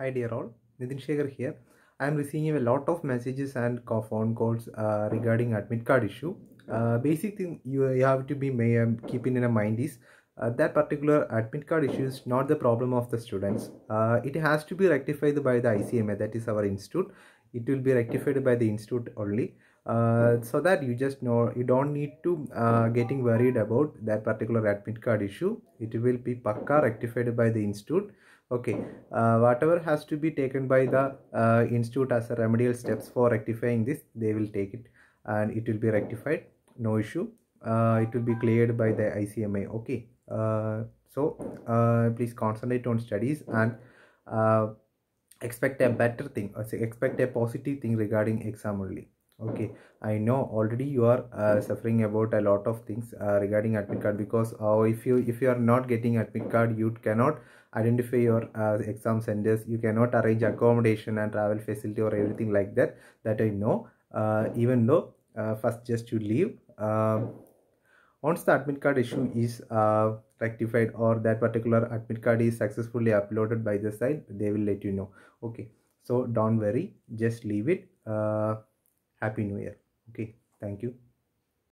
Hi dear all, Nitin Shekhar here. I am receiving a lot of messages and phone calls uh, regarding admit card issue. Uh, basic thing you, you have to be may, um, keeping in mind is uh, that particular admit card issue is not the problem of the students. Uh, it has to be rectified by the ICMA that is our institute. It will be rectified by the institute only. Uh, so that you just know you don't need to uh, getting worried about that particular admit card issue. It will be pakka rectified by the institute okay uh, whatever has to be taken by the uh, institute as a remedial steps for rectifying this they will take it and it will be rectified no issue uh, it will be cleared by the ICMA. okay uh, so uh, please concentrate on studies and uh, expect a better thing or say expect a positive thing regarding exam only okay i know already you are uh, suffering about a lot of things uh, regarding admit card because uh, if you if you are not getting admit card you cannot identify your uh, exam centers you cannot arrange accommodation and travel facility or everything like that that i know uh, even though uh, first just you leave uh, once the admit card issue is rectified or that particular admit card is successfully uploaded by the site they will let you know okay so don't worry just leave it happy new year okay thank you